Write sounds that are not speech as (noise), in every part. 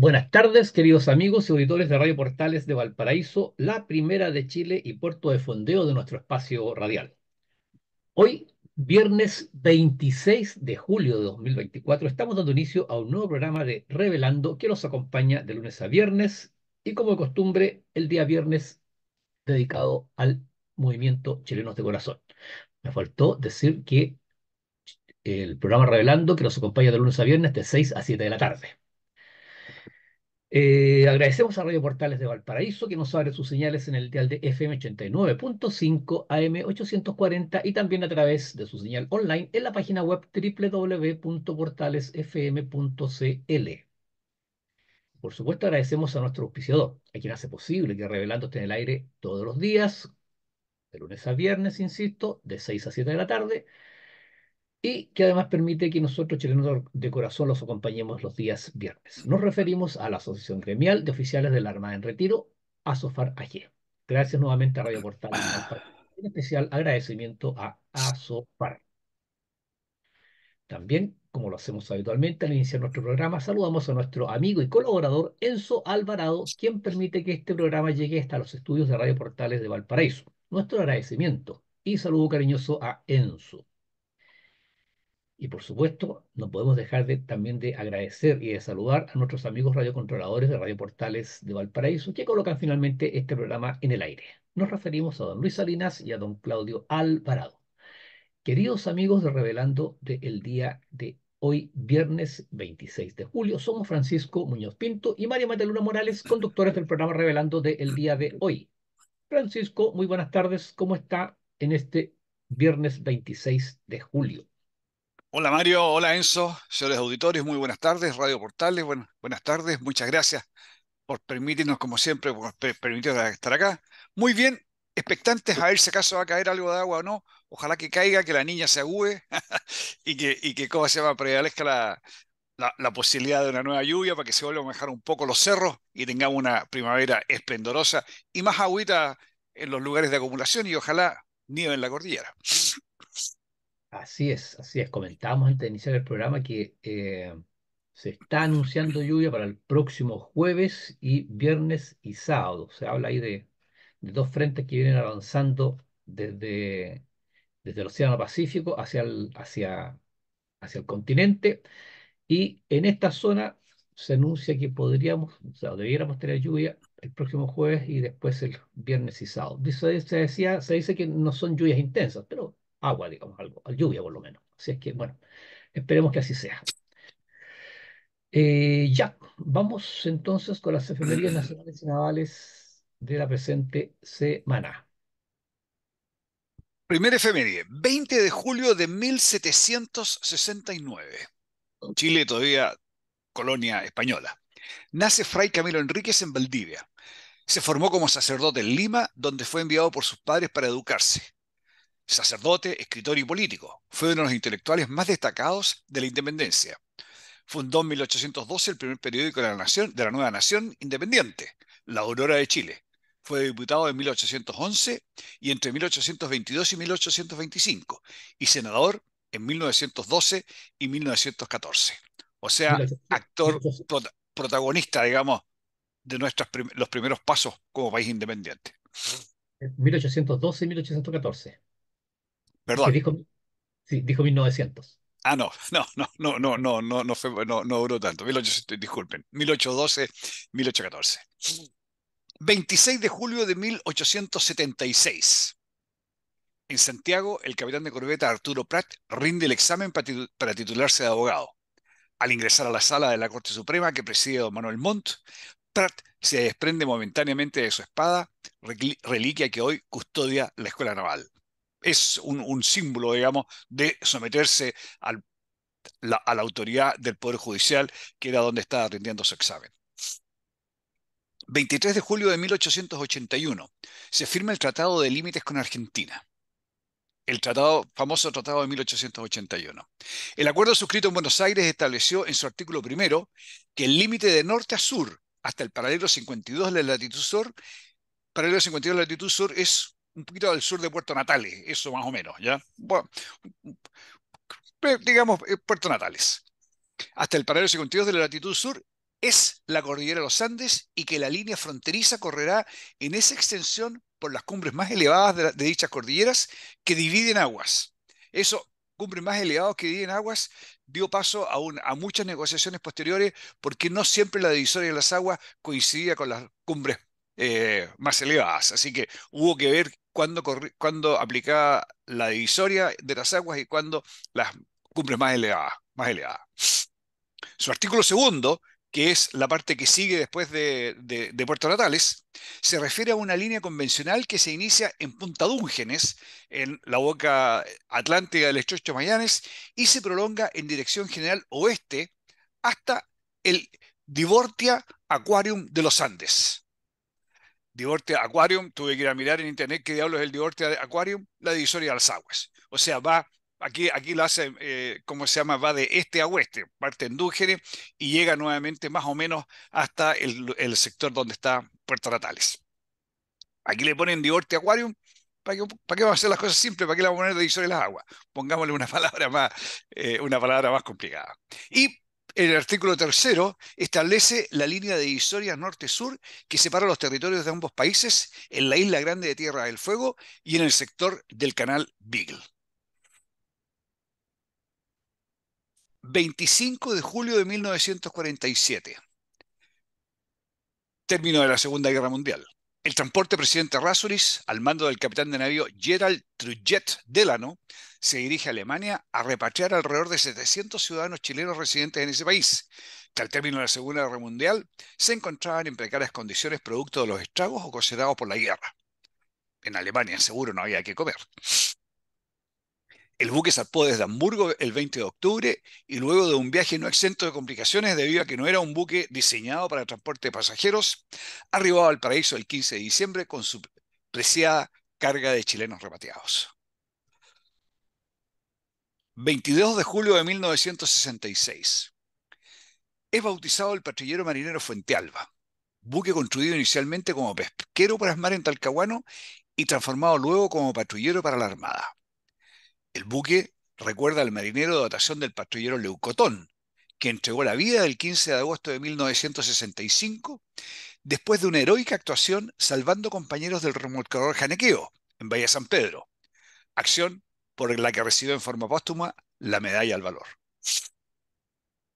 Buenas tardes, queridos amigos y auditores de Radio Portales de Valparaíso, la primera de Chile y puerto de fondeo de nuestro espacio radial. Hoy, viernes 26 de julio de 2024, estamos dando inicio a un nuevo programa de Revelando que nos acompaña de lunes a viernes y, como de costumbre, el día viernes dedicado al movimiento Chilenos de Corazón. Me faltó decir que el programa Revelando que nos acompaña de lunes a viernes de 6 a 7 de la tarde. Eh, agradecemos a Radio Portales de Valparaíso que nos abre sus señales en el dial de FM 89.5 AM 840 y también a través de su señal online en la página web www.portalesfm.cl. Por supuesto, agradecemos a nuestro auspiciador, a quien hace posible que Revelando esté en el aire todos los días, de lunes a viernes, insisto, de 6 a 7 de la tarde, y que además permite que nosotros, chilenos de corazón, los acompañemos los días viernes. Nos referimos a la Asociación Gremial de Oficiales de la Armada en Retiro, ASOFAR Aje. Gracias nuevamente a Radio Portal. En especial agradecimiento a ASOFAR. También, como lo hacemos habitualmente al iniciar nuestro programa, saludamos a nuestro amigo y colaborador Enzo Alvarado, quien permite que este programa llegue hasta los estudios de Radio Portales de Valparaíso. Nuestro agradecimiento y saludo cariñoso a Enzo. Y por supuesto, no podemos dejar de, también de agradecer y de saludar a nuestros amigos radiocontroladores de Radio Portales de Valparaíso que colocan finalmente este programa en el aire. Nos referimos a don Luis Salinas y a don Claudio Alvarado. Queridos amigos de Revelando del El día de hoy, viernes 26 de julio, somos Francisco Muñoz Pinto y María Mataluna Morales, conductores del programa Revelando del El día de hoy. Francisco, muy buenas tardes. ¿Cómo está en este viernes 26 de julio? Hola Mario, hola Enzo, señores auditores, muy buenas tardes, Radio Portales, buenas tardes, muchas gracias por permitirnos, como siempre, por permitirnos estar acá. Muy bien, expectantes a ver si acaso va a caer algo de agua o no, ojalá que caiga, que la niña se agüe (laughs) y que, y que cómo se llama, prevalezca la, la, la, posibilidad de una nueva lluvia para que se vuelvan a bajar un poco los cerros y tengamos una primavera esplendorosa y más agüita en los lugares de acumulación y ojalá nieve en la cordillera. Así es, así es. Comentábamos antes de iniciar el programa que eh, se está anunciando lluvia para el próximo jueves y viernes y sábado. Se habla ahí de, de dos frentes que vienen avanzando desde, desde el Océano Pacífico hacia el, hacia, hacia el continente. Y en esta zona se anuncia que podríamos, o sea, debiéramos tener lluvia el próximo jueves y después el viernes y sábado. se, se dice que no son lluvias intensas, pero agua, digamos, algo, lluvia por lo menos. Así es que, bueno, esperemos que así sea. Eh, ya, vamos entonces con las efemerías nacionales y navales de la presente semana. Primera efeméride, 20 de julio de 1769. Chile todavía colonia española. Nace Fray Camilo Enríquez en Valdivia. Se formó como sacerdote en Lima, donde fue enviado por sus padres para educarse sacerdote, escritor y político. Fue uno de los intelectuales más destacados de la independencia. Fundó en 1812 el primer periódico de la, nueva nación independiente, La Aurora de Chile. Fue diputado en 1811 y entre 1822 y 1825, y senador en 1912 y 1914. O sea, actor protagonista, digamos, de nuestros los primeros pasos como país independiente. 1812 y 1814. Dijo, sí, dijo 1900. Ah, no, (laughs) no, no, no, no, no, no, no, fue, no, no duró tanto. 18, disculpen, 1812, 1814. 26 de julio de 1876. En Santiago, el capitán de corbeta Arturo Pratt rinde el examen para titularse de abogado. Al ingresar a la sala de la Corte Suprema que preside don Manuel Montt, Prat se desprende momentáneamente de su espada, reliquia que hoy custodia la Escuela Naval es un, símbolo, digamos, de someterse a la autoridad del Poder Judicial, que era donde estaba atendiendo su examen. 23 de julio de 1881 se firma el Tratado de Límites con Argentina el tratado, famoso Tratado de 1881. El acuerdo suscrito en Buenos Aires estableció en su artículo primero que el límite de norte a sur hasta el paralelo 52 de la latitud sur, paralelo 52 de la latitud sur es un poquito al sur de Puerto Natales, eso más o menos, ¿ya? Bueno, digamos, eh, Puerto Natales. Hasta el paralelo 52 de la latitud sur es la cordillera de los Andes y que la línea fronteriza correrá en esa extensión por las cumbres más elevadas de, dichas cordilleras que dividen aguas. Eso, cumbres más elevadas que dividen aguas, dio paso a, muchas negociaciones posteriores porque no siempre la divisoria de las aguas coincidía con las cumbres eh, más elevadas. Así que hubo que ver cuando cuándo aplicaba la divisoria de las aguas y cuando las cumple más elevadas. Más Su artículo segundo, que es la parte que sigue después de, Puerto Natales, se refiere a una línea convencional que se inicia en Punta Dúngenes, en la boca atlántica del estrecho Mayanes, y se prolonga en dirección general oeste hasta el Divortia Aquarium de los Andes. Divorte Aquarium, tuve que ir a mirar en internet qué diablos es el Divorte Aquarium, la divisoria de las aguas. O sea, va, aquí, aquí lo hace, eh, ¿cómo se llama? Va de este a oeste, parte endúgene y llega nuevamente más o menos hasta el, sector donde está Puerto Natales. Aquí le ponen Divorte Aquarium, ¿Para qué, ¿Para vamos a hacer las cosas simples? ¿Para qué le vamos a poner divisor de las aguas? Pongámosle una (laughs) palabra más, eh, una palabra más complicada. Y el artículo tercero establece la línea de historia norte-sur que separa los territorios de ambos países en la isla grande de Tierra del Fuego y en el sector del canal Beagle. 25 de julio de 1947. Término de la Segunda Guerra Mundial. El transporte presidente Rasuris, al mando del capitán de navío Gerald Trujet Delano, se dirige a Alemania a repatriar alrededor de 700 ciudadanos chilenos residentes en ese país, que al término de la Segunda Guerra Mundial se encontraban en precarias condiciones producto de los estragos ocasionados por la guerra. En Alemania seguro no había que comer. El buque salpó desde Hamburgo el 20 de octubre y luego de un viaje no exento de complicaciones debido a que no era un buque diseñado para transporte de pasajeros, arribó al paraíso el 15 de diciembre con su preciada carga de chilenos repateados. 22 de julio de 1966. Es bautizado el patrullero marinero Fuentealba buque construido inicialmente como pesquero para mar en Talcahuano y transformado luego como patrullero para la Armada. El buque recuerda al marinero de dotación del patrullero Leucotón, que entregó la vida el 15 de agosto de 1965 después de una heroica actuación salvando compañeros del remolcador Janequeo en Bahía San Pedro, acción por la que recibió en forma póstuma la medalla al valor.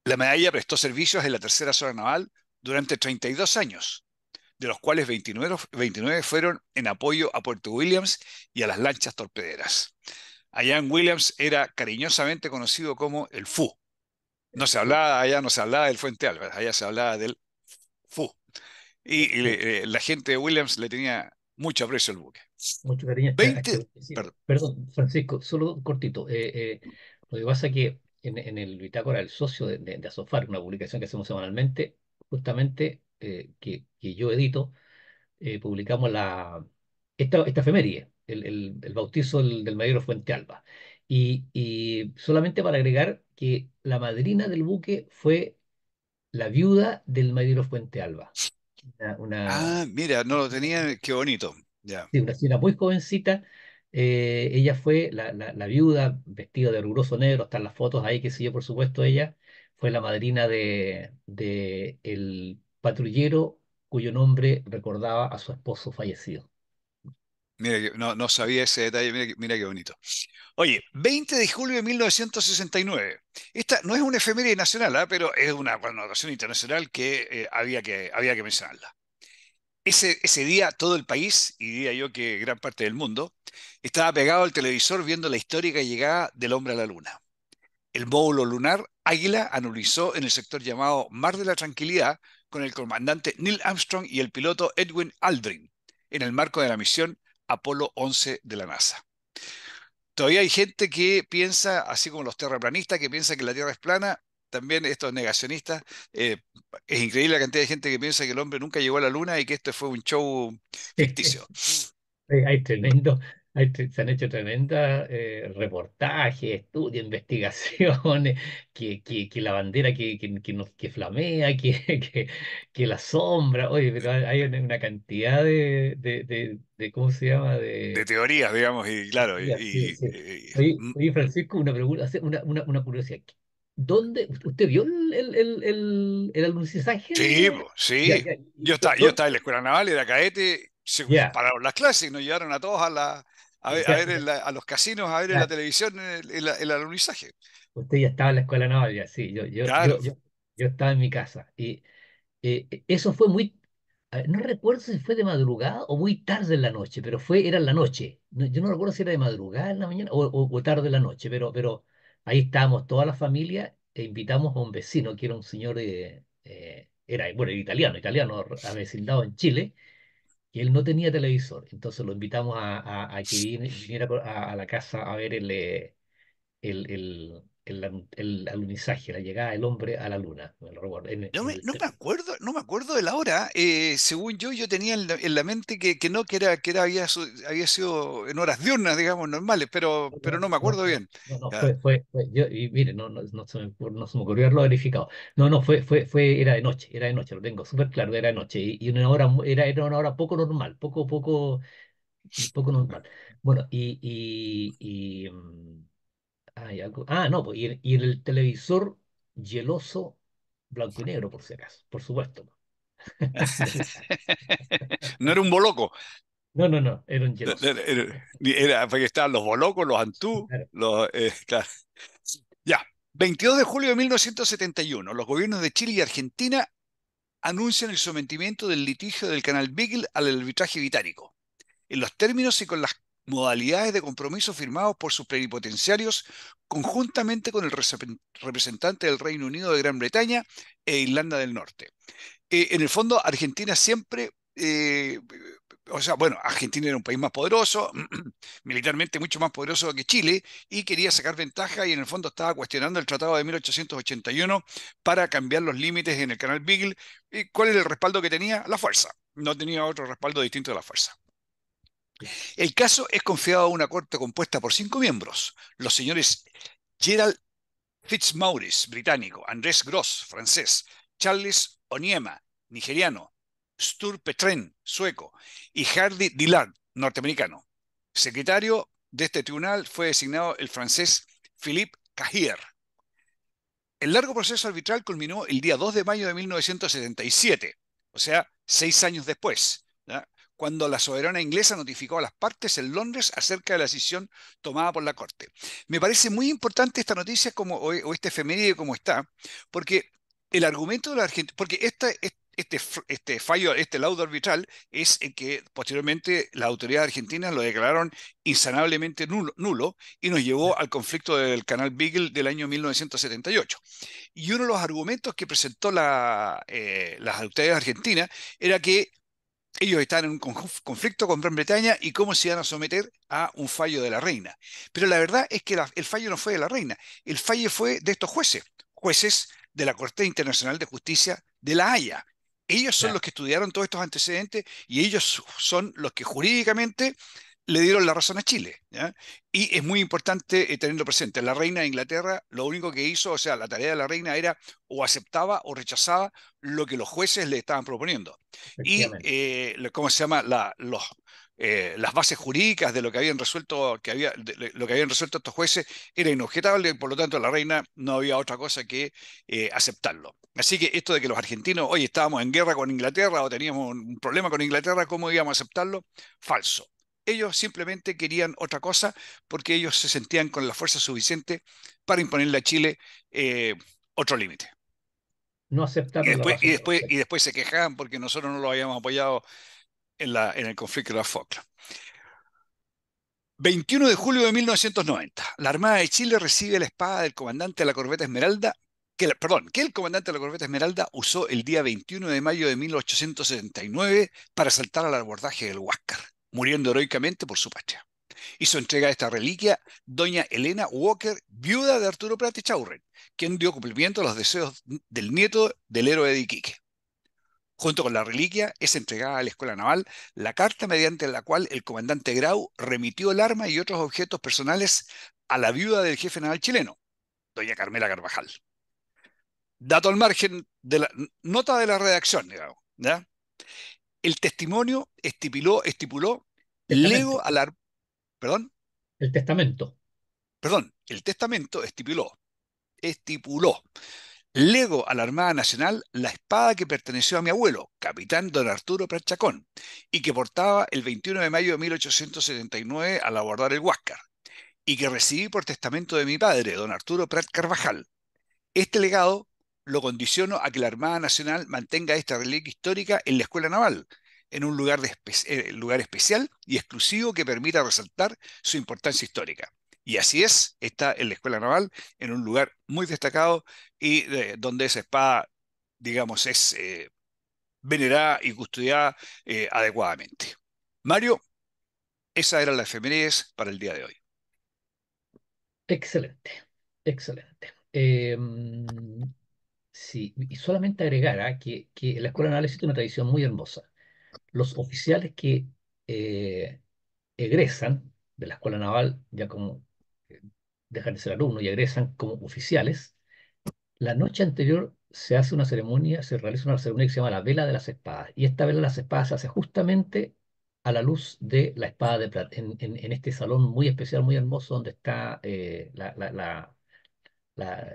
La medalla prestó servicios en la tercera zona naval durante 32 años, de los cuales 29 fueron en apoyo a Puerto Williams y a las lanchas torpederas. Ian Williams era cariñosamente conocido como el FU. No se hablaba, allá no se hablaba del Fuente Álvarez, allá se hablaba del FU. Y, eh, la gente de Williams le tenía mucho aprecio al buque. Mucho cariño. 20, perdón. Francisco, solo cortito. Eh, eh, lo que pasa es que en, el bitácora del socio de, de, Asofar, una publicación que hacemos semanalmente, justamente que, yo edito, publicamos la, esta, esta efeméride el, bautizo del, del mayor Fuente Alba. Y, solamente para agregar que la madrina del buque fue la viuda del mayor Fuente Alba. Una, ah, mira, no lo tenía, qué bonito. ya una señora muy jovencita. Eh, ella fue la, viuda, vestida de orgulloso negro, están las fotos ahí que siguió, por supuesto, ella fue la madrina de, de el patrullero cuyo nombre recordaba a su esposo fallecido. Mira no, sabía ese detalle, mira, qué bonito. Oye, 20 de julio de 1969. Esta no es una efeméride nacional, ¿ah? pero es una connotación internacional que, eh, había que había que mencionarla. Ese, ese, día todo el país, y diría yo que gran parte del mundo, estaba pegado al televisor viendo la histórica llegada del hombre a la luna. El módulo lunar Águila anulizó en el sector llamado Mar de la Tranquilidad con el comandante Neil Armstrong y el piloto Edwin Aldrin, en el marco de la misión Apolo 11 de la NASA. Todavía hay gente que piensa, así como los terraplanistas, que piensa que la Tierra es plana, también estos negacionistas. Eh, es increíble la cantidad de gente que piensa que el hombre nunca llegó a la Luna y que esto fue un show ficticio. Es tremendo, se han hecho tremendas eh, reportajes, estudios, (laughs) investigaciones, que, que, la bandera que, nos, que flamea, (laughs) que, que, la sombra, oye, pero hay una cantidad de, de, ¿cómo se llama? De, teorías, digamos, y claro. Y, eh, eh, Oye, Francisco, una pregunta, una, curiosidad. ¿Dónde? ¿Usted vio el, el, Sí, sí. Yo, estaba, yo estaba en la escuela naval, y era caete. se pararon las clases, y nos llevaron a todos a la, a ver, a, ver a los casinos, a ver en la televisión el, el, alunizaje. Usted ya estaba en la escuela naval, sí. Yo, yo, yo, estaba en mi casa. Y eh, eh, eso fue muy. no recuerdo si fue de madrugada o muy tarde en la noche, pero fue, era en la noche. yo no recuerdo si era de madrugada en la mañana o, o, tarde en la noche, pero, pero ahí estábamos toda la familia e invitamos a un vecino que era un señor eh, era, bueno, italiano, italiano, avecindado en Chile, y él no tenía televisor. Entonces lo invitamos a, que viniera a, la casa a ver el, eh, el, el, alunizaje, la llegada del hombre a la luna. no, me, acuerdo, no me acuerdo de la hora. Eh, según yo, yo tenía en la, mente que, que, no, que era, que había, había sido en horas diurnas, digamos, normales, pero, pero no me acuerdo bien. No, no, ah. fue, fue, yo, y mire, no, se me, ocurrió haberlo verificado. No, no, fue, fue, fue, era de noche, era de noche, lo tengo súper claro, era de noche. Y, una hora, era, era una hora poco normal, poco, poco, poco normal. Bueno, y, y mm, Ah, no, pues, y, en, el televisor hieloso, blanco y negro, por si acaso, por supuesto. (laughs) no era un boloco. No, no, no, era un geloso. estaban los bolocos, los antú, los. Eh, ya, 22 de julio de 1971, los gobiernos de Chile y Argentina anuncian el sometimiento del litigio del canal Beagle al arbitraje británico, en los términos y con las modalidades de compromiso firmados por sus plenipotenciarios conjuntamente con el representante del Reino Unido de Gran Bretaña e Irlanda del Norte. Eh, en el fondo, Argentina siempre... Eh, o sea, bueno, Argentina era un país más poderoso, (clears throat) militarmente mucho más poderoso que Chile, y quería sacar ventaja y en el fondo estaba cuestionando el Tratado de 1881 para cambiar los límites en el Canal Beagle. ¿Y cuál era el respaldo que tenía? La fuerza. No tenía otro respaldo distinto de la fuerza. El caso es confiado a una corte compuesta por cinco miembros, los señores Gerald Fitzmaurice, británico, Andrés Gross, francés, Charles Oniema, nigeriano, Stur Petren, sueco, y Hardy Dillard, norteamericano. Secretario de este tribunal fue designado el francés Philippe Cahier. El largo proceso arbitral culminó el día 2 de mayo de 1977, o sea, seis años después cuando la soberana inglesa notificó a las partes en Londres acerca de la decisión tomada por la Corte. Me parece muy importante esta noticia como, o, este efeméride como está, porque el argumento de la Argentina, porque esta, este, este fallo, este laudo arbitral, es el que posteriormente las autoridades argentinas lo declararon insanablemente nulo, y nos llevó al conflicto del canal Beagle del año 1978. Y uno de los argumentos que presentó la, eh, las autoridades argentinas era que ellos están en un conflicto con Gran Bretaña y cómo se van a someter a un fallo de la reina. Pero la verdad es que el fallo no fue de la reina, el fallo fue de estos jueces, jueces de la Corte Internacional de Justicia de La Haya. Ellos son los que estudiaron todos estos antecedentes y ellos son los que jurídicamente le dieron la razón a Chile. Y es muy importante eh, tenerlo presente. La reina de Inglaterra lo único que hizo, o sea, la tarea de la reina era o aceptaba o rechazaba lo que los jueces le estaban proponiendo. Y, eh, ¿cómo se llama? Eh, las bases jurídicas de lo que habían resuelto, que había, lo que habían resuelto estos jueces era inobjetable y por lo tanto la reina no había otra cosa que aceptarlo. Así que esto de que los argentinos, hoy estábamos en guerra con Inglaterra o teníamos un problema con Inglaterra, ¿cómo íbamos a aceptarlo? Falso. Ellos simplemente querían otra cosa porque ellos se sentían con la fuerza suficiente para imponerle a Chile eh, otro límite. No aceptaron. Y después, se quejaban porque nosotros no lo habíamos apoyado en, el conflicto de la Falklands. 21 de julio de 1990, la Armada de Chile recibe la espada del comandante de la corbeta Esmeralda, que, perdón, que el comandante de la corbeta Esmeralda usó el día 21 de mayo de 1879 para saltar al abordaje del Huáscar muriendo heroicamente por su patria. Hizo entrega de esta reliquia doña Elena Walker, viuda de Arturo Prat y Chaurren, quien dio cumplimiento a los deseos del nieto del héroe de Iquique. Junto con la reliquia es entregada a la Escuela Naval la carta mediante la cual el comandante Grau remitió el arma y otros objetos personales a la viuda del jefe naval chileno, doña Carmela Carvajal. Dato al margen de la nota de la redacción, digamos. ¿ya? el testimonio estipuló, estipuló lego al ar... ¿Perdón? El testamento. Perdón, el testamento estipuló, estipuló, lego a la Armada Nacional la espada que perteneció a mi abuelo, capitán don Arturo Prachacón, y que portaba el 21 de mayo de 1879 al abordar el Huáscar, y que recibí por testamento de mi padre, don Arturo Prat Carvajal. Este legado lo condiciono a que la Armada Nacional mantenga esta reliquia histórica en la Escuela Naval, en un lugar, de eh, lugar especial y exclusivo que permita resaltar su importancia histórica. Y así es, está en la Escuela Naval, en un lugar muy destacado y eh, donde esa espada, digamos, es eh, venerada y custodiada adecuadamente. Mario, esa era la efemérides para el día de hoy. Excelente, excelente. Em, Sí, y solamente agregará ¿ah? que, que la escuela Naval existe una tradición muy hermosa. Los oficiales que eh, egresan de la escuela naval, ya como eh, dejan de ser alumnos y egresan como oficiales, la noche anterior se hace una ceremonia, se realiza una ceremonia que se llama la vela de las espadas. Y esta vela de las espadas se hace justamente a la luz de la espada de en, este salón muy especial, muy hermoso, donde está eh, la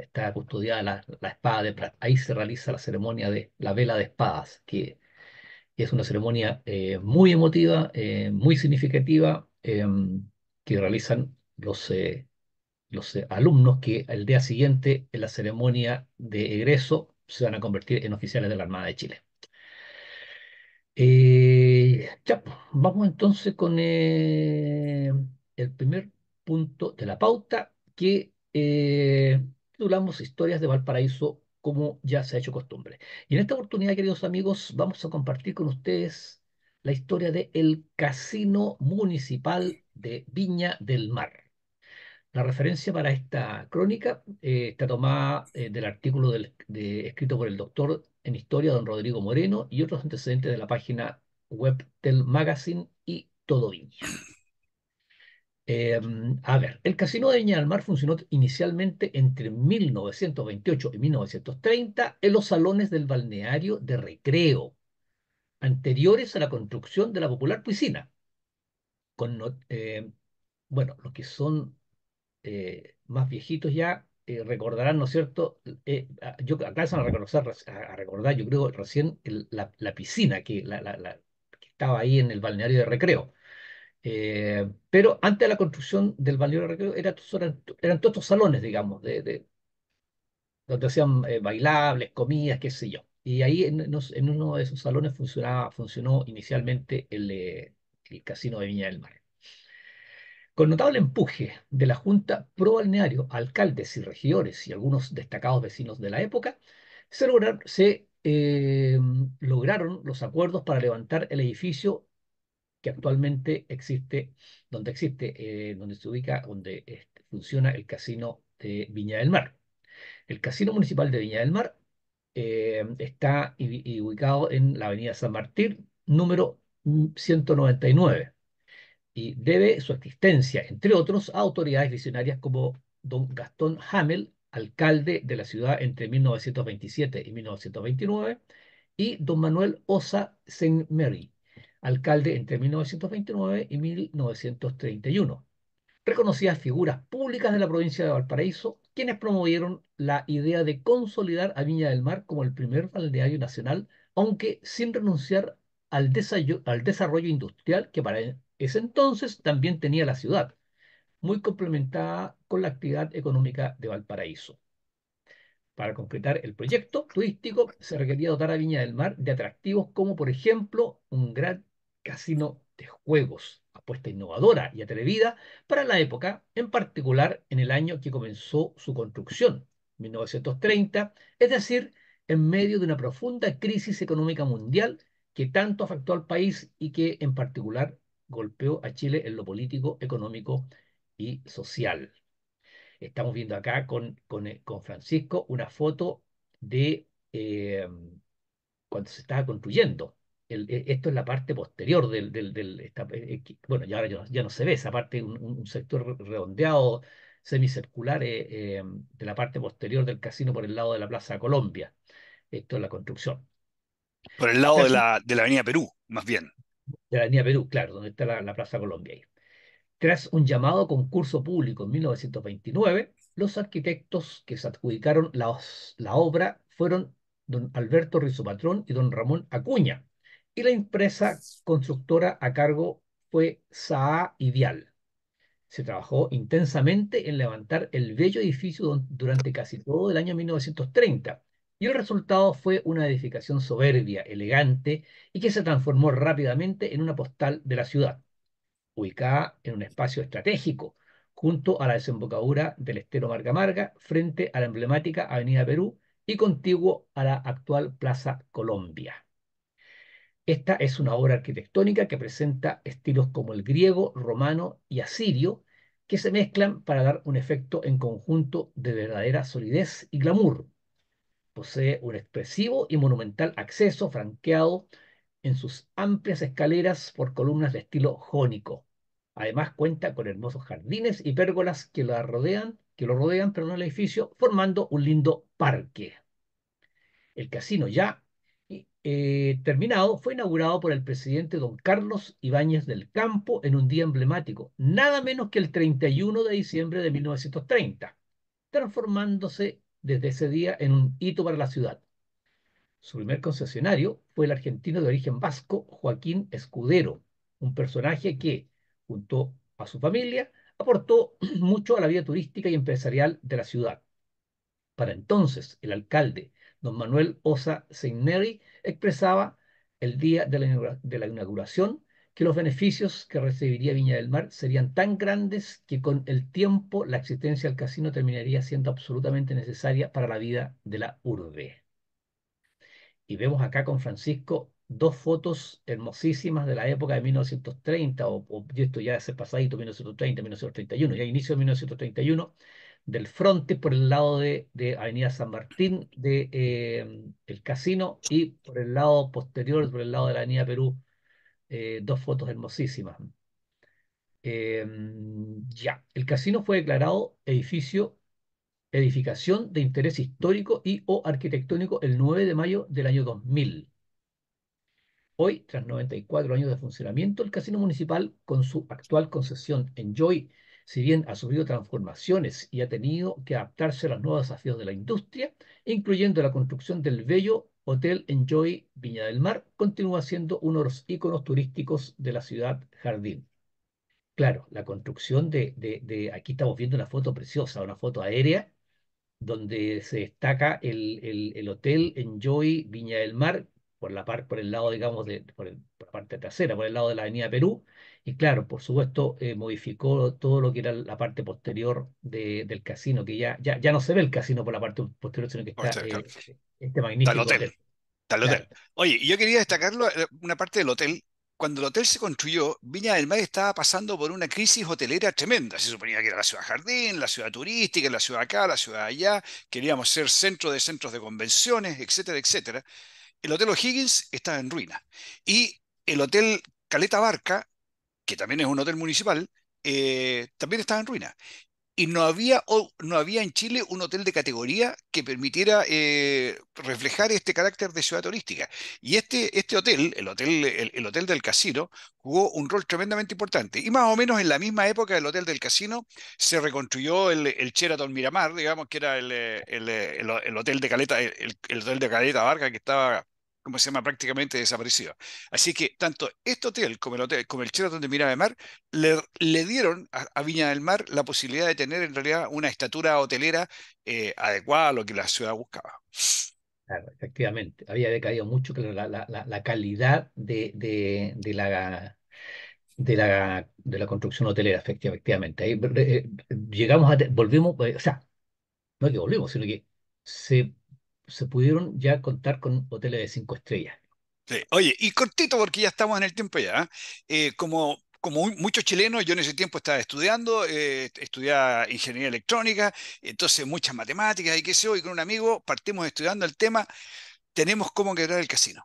está custodiada la, espada de plata. Ahí se realiza la ceremonia de la vela de espadas, que, es una ceremonia eh, muy emotiva, eh, muy significativa, eh, que realizan los, los alumnos que el día siguiente, en la ceremonia de egreso, se van a convertir en oficiales de la Armada de Chile. Pues, vamos entonces con el primer punto de la pauta, que eh, titulamos Historias de Valparaíso como ya se ha hecho costumbre. Y en esta oportunidad, queridos amigos, vamos a compartir con ustedes la historia de el Casino Municipal de Viña del Mar. La referencia para esta crónica eh, está tomada eh, del artículo de, escrito por el doctor en historia, don Rodrigo Moreno, y otros antecedentes de la página web del magazine y Todo Viña. Em, a ver, el casino de Viña del Mar funcionó inicialmente entre 1928 y 1930 en los salones del balneario de recreo, anteriores a la construcción de la popular piscina. Con, em, bueno, los que son eh, más viejitos ya eh, recordarán, ¿no es cierto? Eh, yo alcanzan a recordar, a recordar, yo creo, recién la, piscina que, la, que, estaba ahí en el balneario de recreo. Eh, pero antes de la construcción del balneario Recreo era, eran, todos estos salones, digamos, donde hacían eh, bailables, comidas, qué sé yo. Y ahí en, uno de esos salones funcionaba, funcionó inicialmente eh, el, casino de Viña del Mar. Con notable empuje de la Junta Pro Balneario, alcaldes y regidores y algunos destacados vecinos de la época, se, lograron los acuerdos para levantar el edificio actualmente existe, donde existe, eh, donde se ubica, donde este, funciona el casino de Viña del Mar. El casino municipal de Viña del Mar eh, está ubicado en la avenida San Martín, número 199, y debe su existencia, entre otros, a autoridades visionarias como don Gastón Hamel, alcalde de la ciudad entre 1927 y 1929, y don Manuel Osa Saint Mary, alcalde entre 1929 y 1931. Reconocidas figuras públicas de la provincia de Valparaíso, quienes promovieron la idea de consolidar a Viña del Mar como el primer balneario nacional, aunque sin renunciar al, al desarrollo industrial que para ese entonces también tenía la ciudad, muy complementada con la actividad económica de Valparaíso. Para concretar el proyecto turístico se requería dotar a Viña del Mar de atractivos como, por ejemplo, un gran casino de juegos, apuesta innovadora y atrevida para la época, en particular en el año que comenzó su construcción, 1930, es decir, en medio de una profunda crisis económica mundial que tanto afectó al país y que en particular golpeó a Chile en lo político, económico y social. Estamos viendo acá con, eh, Francisco una foto de eh, cuando se estaba construyendo e, esto es la parte posterior del... del, eh, bueno, ya, ya no se ve esa parte, un, sector redondeado, semicircular eh, eh, de la parte posterior del casino por el lado de la Plaza Colombia. Esto es la construcción. Por el lado de, la, de la Avenida Perú, más bien. De la Avenida Perú, claro, donde está la, Plaza Colombia ahí. Tras un llamado concurso público en 1929, los arquitectos que se adjudicaron la, la obra fueron don Alberto Rizopatrón Patrón y don Ramón Acuña, y la empresa constructora a cargo fue Saa Ideal. Se trabajó intensamente en levantar el bello edificio durante casi todo el año 1930 y el resultado fue una edificación soberbia, elegante y que se transformó rápidamente en una postal de la ciudad, ubicada en un espacio estratégico junto a la desembocadura del estero Marga Marga frente a la emblemática Avenida Perú y contiguo a la actual Plaza Colombia. Esta es una obra arquitectónica que presenta estilos como el griego, romano y asirio, que se mezclan para dar un efecto en conjunto de verdadera solidez y glamour. Posee un expresivo y monumental acceso franqueado en sus amplias escaleras por columnas de estilo jónico. Además cuenta con hermosos jardines y pérgolas que la rodean, que lo rodean, pero no el edificio, formando un lindo parque. El casino ya eh, terminado fue inaugurado por el presidente don Carlos Ibáñez del Campo en un día emblemático, nada menos que el 31 de diciembre de 1930, transformándose desde ese día en un hito para la ciudad. Su primer concesionario fue el argentino de origen vasco Joaquín Escudero, un personaje que, junto a su familia, aportó (clears throat) mucho a la vida turística y empresarial de la ciudad. Para entonces, el alcalde don Manuel Osa Seineri, expresaba el día de la, inauguración que los beneficios que recibiría Viña del Mar serían tan grandes que con el tiempo la existencia del casino terminaría siendo absolutamente necesaria para la vida de la urbe. Y vemos acá con Francisco dos fotos hermosísimas de la época de 1930, o, esto ya hace pasadito, 1930, 1931, ya inicio de 1931, del Fronte por el lado de, Avenida San Martín, de, em, el casino, y por el lado posterior, por el lado de la Avenida Perú, eh, dos fotos hermosísimas. Em, ya, el casino fue declarado edificio, edificación de interés histórico y o arquitectónico el 9 de mayo del año 2000. Hoy, tras 94 años de funcionamiento, el Casino Municipal, con su actual concesión en si bien ha sufrido transformaciones y ha tenido que adaptarse a los nuevos desafíos de la industria, incluyendo la construcción del bello Hotel Enjoy Viña del Mar, continúa siendo uno de los iconos turísticos de la ciudad Jardín. Claro, la construcción de, aquí estamos viendo una foto preciosa, una foto aérea, donde se destaca el, el, el Hotel Enjoy Viña del Mar, por, la par, por el lado, digamos, por, la parte trasera, por el lado de la Avenida Perú, y claro, por supuesto, eh, modificó todo lo que era la parte posterior del casino, que ya, ya, no se ve el casino por la parte posterior, sino que está eh, este magnífico hotel. Oye, yo quería destacarlo, eh, una parte del hotel. Cuando el hotel se construyó, Viña del Mar estaba pasando por una crisis hotelera tremenda. Se suponía que era la ciudad jardín, la ciudad turística, la ciudad acá, la ciudad allá. Queríamos ser centro de centros de convenciones, etcétera, etcétera. El Hotel O'Higgins estaba en ruina. Y el Hotel Caleta Barca que también es un hotel municipal, eh, también estaba en ruina. Y no había, no había en Chile un hotel de categoría que permitiera eh, reflejar este carácter de ciudad turística. Y este, este hotel, el hotel, el, hotel del casino, jugó un rol tremendamente importante. Y más o menos en la misma época del hotel del casino se reconstruyó el, el Sheraton Miramar, digamos que era el, el hotel de Caleta, el, hotel de Caleta Barca que estaba como se llama?, prácticamente desaparecido. Así que tanto este hotel como el hotel, como el Sheraton de Mirada de Mar, le, dieron a, Viña del Mar la posibilidad de tener en realidad una estatura hotelera eh, adecuada a lo que la ciudad buscaba. Claro, efectivamente. Había decaído mucho, la, calidad de, de, la de la, de la construcción hotelera, efectivamente. Ahí llegamos a, volvimos, o sea, no que volvimos, sino que se se pudieron ya contar con hoteles de cinco estrellas. Oye, y cortito porque ya estamos en el tiempo ya. ¿eh? Eh, como como muchos chilenos, yo en ese tiempo estaba estudiando, eh, estudiaba ingeniería electrónica, entonces muchas matemáticas y qué sé yo, y con un amigo partimos estudiando el tema, tenemos cómo quebrar el casino.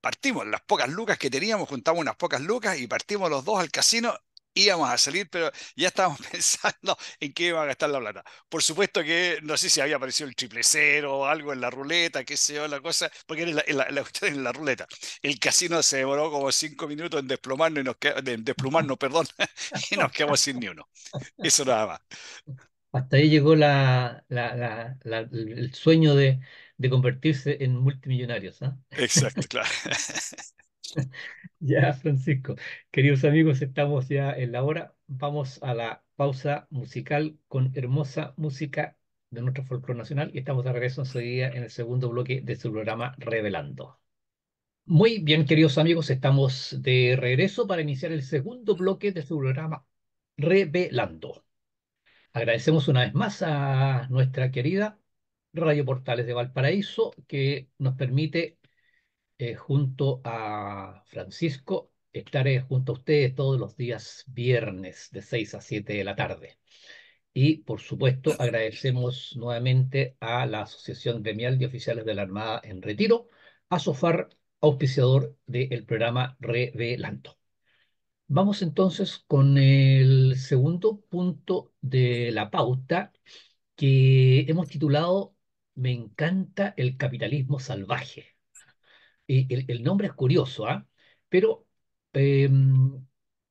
Partimos las pocas lucas que teníamos, juntamos unas pocas lucas y partimos los dos al casino íbamos a salir, pero ya estábamos (laughs) pensando en qué iba a gastar la plata. Por supuesto que no sé si había aparecido el triple cero o algo en la ruleta, qué sé yo, la cosa, porque era en la, ruleta. El casino se demoró como cinco minutos en desplomarnos, y nos desplumarnos, perdón, (laughs) y nos quedamos sin ni uno. Eso nada más. Hasta ahí llegó la, el sueño de, convertirse en multimillonarios. ¿ah? Exacto, (laughs) claro. (laughs) Ya, Francisco. Queridos amigos, estamos ya en la hora. Vamos a la pausa musical con hermosa música de nuestro folclore nacional y estamos de regreso enseguida en el segundo bloque de su programa Revelando. Muy bien, queridos amigos, estamos de regreso para iniciar el segundo bloque de su programa Revelando. Agradecemos una vez más a nuestra querida Radio Portales de Valparaíso que nos permite eh, junto a Francisco. Estaré junto a ustedes todos los días viernes de 6 a 7 de la tarde. Y, por supuesto, agradecemos nuevamente a la Asociación Gremial de Oficiales de la Armada en Retiro, a SOFAR, auspiciador del programa Revelando. Vamos entonces con el segundo punto de la pauta que hemos titulado Me encanta el capitalismo salvaje. Eh, el, nombre es curioso, ¿ah? Pero em,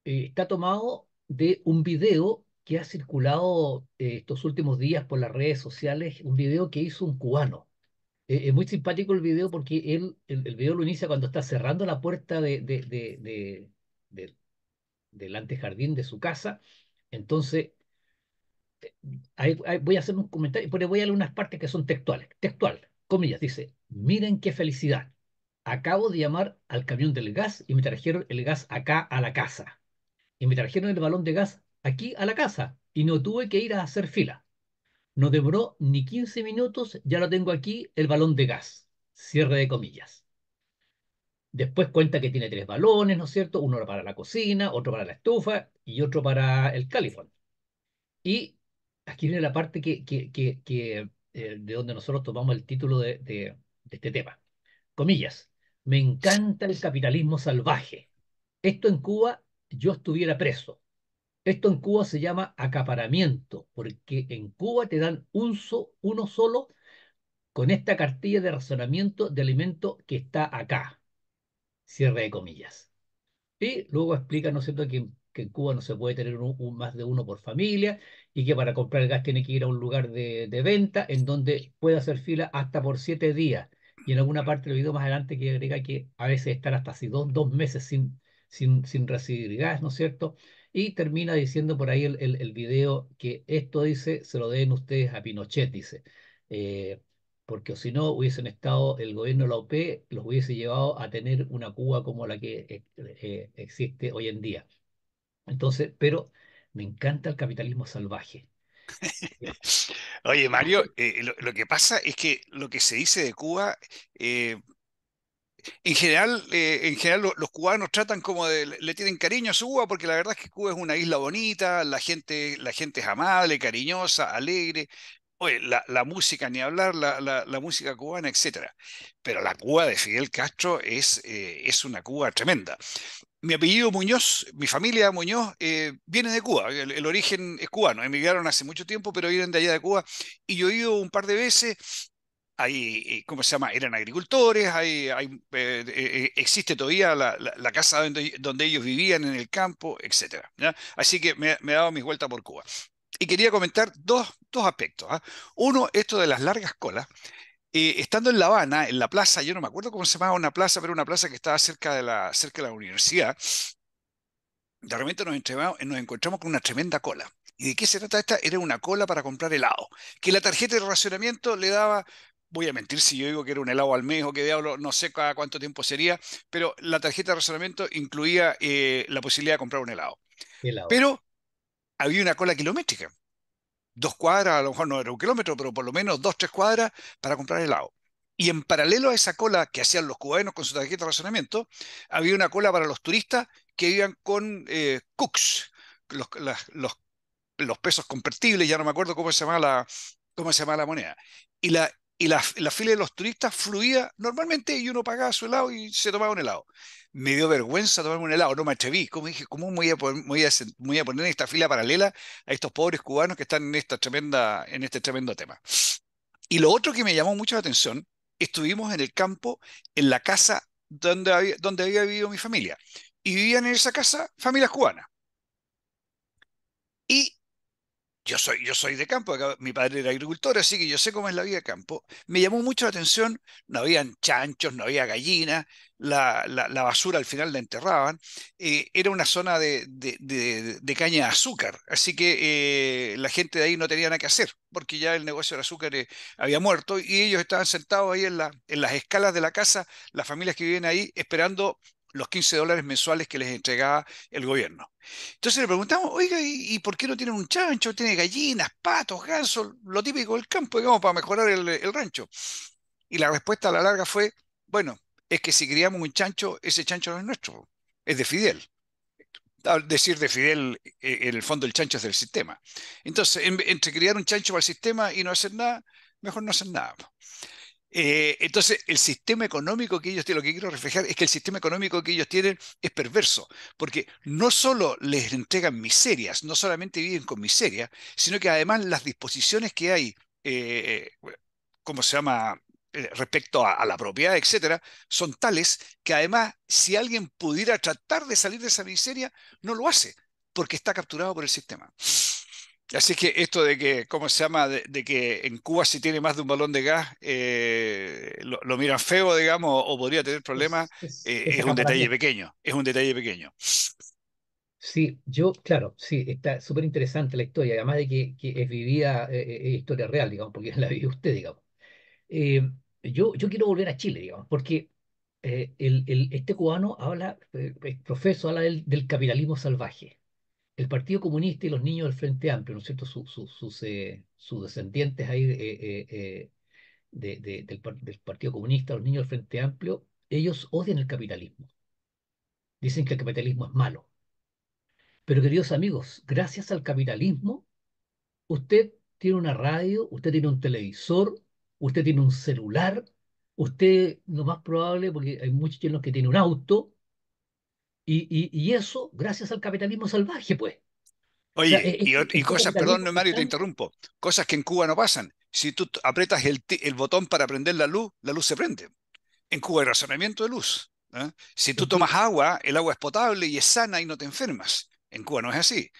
eh, está tomado de un video que ha circulado eh, estos últimos días por las redes sociales, un video que hizo un cubano. Es muy simpático el video porque él, el, video lo inicia cuando está cerrando la puerta de, del antejardín de su casa. Entonces, voy a hacer un comentario, pero voy a leer unas partes que son textuales. Textual, comillas, dice, miren qué felicidad acabo de llamar al camión del gas y me trajeron el gas acá a la casa. Y me trajeron el balón de gas aquí a la casa y no tuve que ir a hacer fila. No demoró ni 15 minutos, ya lo tengo aquí, el balón de gas. Cierre de comillas. Después cuenta que tiene tres balones, ¿no es cierto? Uno para la cocina, otro para la estufa y otro para el califón. Y aquí viene la parte que, eh, de donde nosotros tomamos el título de este tema comillas, me encanta el capitalismo salvaje. Esto en Cuba yo estuviera preso. Esto en Cuba se llama acaparamiento, porque en Cuba te dan un uno solo con esta cartilla de razonamiento de alimento que está acá. Cierre de comillas. Y luego explica, ¿no es cierto?, que, en Cuba no se puede tener más de uno por familia y que para comprar el gas tiene que ir a un lugar de, de venta en donde puede hacer fila hasta por siete días y en alguna parte del video más adelante que agrega que a veces estar hasta así dos, dos meses sin, sin, sin recibir gas, ¿no es cierto? Y termina diciendo por ahí el, el, video que esto dice, se lo deben ustedes a Pinochet, dice. Eh, porque si no hubiesen estado el gobierno de la OP, los hubiese llevado a tener una Cuba como la que eh, eh, existe hoy en día. Entonces, pero me encanta el capitalismo salvaje. (laughs) Oye, Mario, eh, lo, que pasa es que lo que se dice de Cuba, eh, en general, eh, en general los cubanos tratan como de, le tienen cariño a su Cuba, porque la verdad es que Cuba es una isla bonita, la gente, la gente es amable, cariñosa, alegre. Oye, la, música, ni hablar, la, música cubana, etc. Pero la Cuba de Fidel Castro es, es una Cuba tremenda mi apellido Muñoz, mi familia Muñoz, eh, viene de Cuba, el, origen es cubano, emigraron hace mucho tiempo, pero vienen de allá de Cuba, y yo he ido un par de veces, hay, eh, ¿cómo se llama? Eran agricultores, hay, eh, existe todavía la, casa donde, ellos vivían en el campo, etc. Así que me, he dado mis vueltas por Cuba. Y quería comentar dos, dos aspectos. ¿ah? Uno, esto de las largas colas. Eh, estando en La Habana, en la plaza, yo no me acuerdo cómo se llamaba una plaza, pero una plaza que estaba cerca de la, cerca de la universidad, de repente nos, nos encontramos con una tremenda cola. ¿Y de qué se trata esta? Era una cola para comprar helado, que la tarjeta de racionamiento le daba voy a mentir si yo digo que era un helado al mes o que diablo, no sé cada cuánto tiempo sería, pero la tarjeta de razonamiento incluía eh, la posibilidad de comprar un helado. Pero había una cola kilométrica dos cuadras, a lo mejor no era un kilómetro, pero por lo menos dos, tres cuadras para comprar helado. Y en paralelo a esa cola que hacían los cubanos con su tarjeta de razonamiento, había una cola para los turistas que iban con eh, cooks, los, los, pesos convertibles, ya no me acuerdo cómo se llama la, cómo se llama la moneda. Y la, y la, fila de los turistas fluía normalmente y uno pagaba su helado y se tomaba un helado. Me dio vergüenza tomarme un helado, no me atreví. Como dije, ¿cómo me voy, a poner, en esta fila paralela a estos pobres cubanos que están en, esta tremenda, en este tremendo tema? Y lo otro que me llamó mucho la atención, estuvimos en el campo, en la casa donde había, donde había vivido mi familia. Y vivían en esa casa familias cubanas. Y yo soy, yo soy de campo, mi padre era agricultor, así que yo sé cómo es la vida de campo. Me llamó mucho la atención, no habían chanchos, no había gallinas, la, basura al final la enterraban. Eh, era una zona de, de, de, caña de azúcar, así que eh, la gente de ahí no tenía nada que hacer, porque ya el negocio del azúcar eh, había muerto y ellos estaban sentados ahí en, la, en las escalas de la casa, las familias que viven ahí, esperando los 15 dólares mensuales que les entregaba el gobierno. Entonces le preguntamos, oiga, ¿y, por qué no tienen un chancho? ¿Tiene gallinas, patos, gansos? Lo típico del campo, digamos, para mejorar el, el rancho. Y la respuesta a la larga fue, bueno, es que si criamos un chancho, ese chancho no es nuestro, es de Fidel decir de Fidel, eh, en el fondo el chancho es del sistema. Entonces, entre criar un chancho para el sistema y no hacer nada, mejor no hacer nada. Eh, entonces, el sistema económico que ellos tienen, lo que quiero reflejar es que el sistema económico que ellos tienen es perverso, porque no solo les entregan miserias, no solamente viven con miseria, sino que además las disposiciones que hay, eh, ¿cómo se llama? Eh, respecto a, a, la propiedad, etcétera, son tales que además si alguien pudiera tratar de salir de esa miseria, no lo hace, porque está capturado por el sistema. Así que esto de que, ¿cómo se llama? De, que en Cuba si tiene más de un balón de gas, eh, lo, miran feo, digamos, o podría tener problemas, es, eh, un detalle pequeño, es un detalle pequeño. Sí, yo, claro, sí, está súper interesante la historia, además de que, es vivida, eh, historia real, digamos, porque (laughs) la vive usted, digamos. yo, yo quiero volver a Chile, digamos, porque el, el, este cubano habla, el profesor habla del capitalismo salvaje el Partido Comunista y los niños del Frente Amplio, ¿no es cierto? Eh, sus, descendientes ahí eh, eh, del, Partido Comunista, los niños del Frente Amplio, ellos odian el capitalismo. Dicen que el capitalismo es malo. Pero queridos amigos, gracias al capitalismo, usted tiene una radio, usted tiene un televisor, usted tiene un celular, usted lo más probable, porque hay muchos chilenos que tienen un auto, y, eso gracias al capitalismo salvaje, pues. Oye, y, cosas, perdón Mario, te interrumpo, cosas que en Cuba no pasan. Si tú apretas el, botón para prender la luz, la luz se prende. En Cuba hay razonamiento de luz. ¿eh? Si tú tomas agua, el agua es potable y es sana y no te enfermas. En Cuba no es así.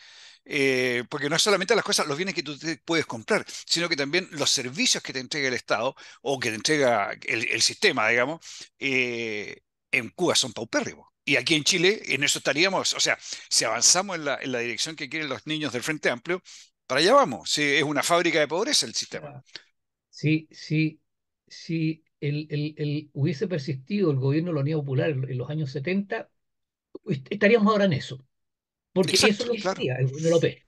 Eh, porque no es solamente las cosas, los bienes que tú puedes comprar, sino que también los servicios que te entrega el Estado o que te entrega el, sistema, digamos, eh, en Cuba son paupérrimos. Y aquí en Chile, en eso estaríamos, o sea, si avanzamos en la, dirección que quieren los niños del Frente Amplio, para allá vamos. es una fábrica de pobreza el sistema. Sí, sí, si El, hubiese persistido el gobierno de la Unión Popular en los años 70, estaríamos ahora en eso. Porque eso lo existía el gobierno López.